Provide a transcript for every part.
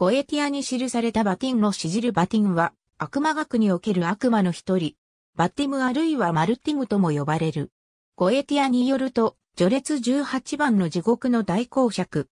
ゴエティアに記されたバティンの指示るバティンは、悪魔学における悪魔の一人、バティムあるいはマルティムとも呼ばれる。ゴエティアによると、序列18番の地獄の大公爵、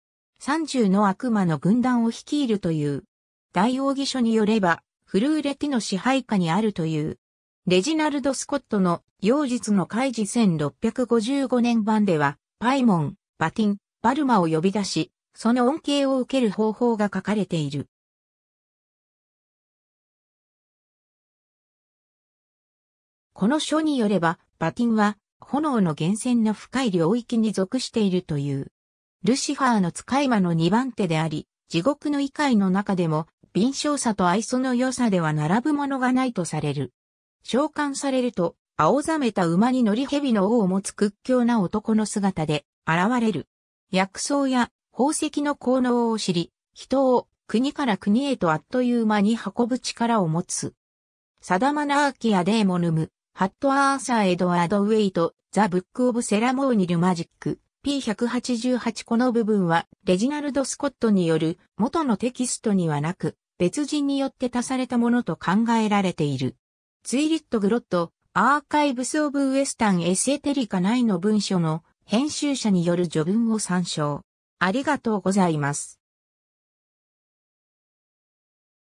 30の悪魔の軍団を率いるという。大王義書によれば、フルーレティの支配下にあるという。レジナルド・スコットの、妖術の開示1655年版では、パイモン、バティン、バルマを呼び出し、その恩恵を受ける方法が書かれている。この書によれば、バティンは、炎の源泉の深い領域に属しているという。ルシファーの使い魔の二番手であり、地獄の異界の中でも、敏捷さと愛想の良さでは並ぶものがないとされる。召喚されると、青ざめた馬に乗り蛇の尾を持つ屈強な男の姿で現れる。薬草や宝石の効能を知り、人を国から国へとあっという間に運ぶ力を持つ。サダマナーキアデーモヌム、ハットアーサーエドワードウェイト、ザ・ブック・オブ・セラモーニル・マジック、P188 この部分は、レジナルド・スコットによる元のテキストにはなく、別人によって足されたものと考えられている。ツイリット・グロット、アーカイブス・オブ・ウエスタン・エセテリカ内の文書の編集者による序文を参照。ありがとうございます。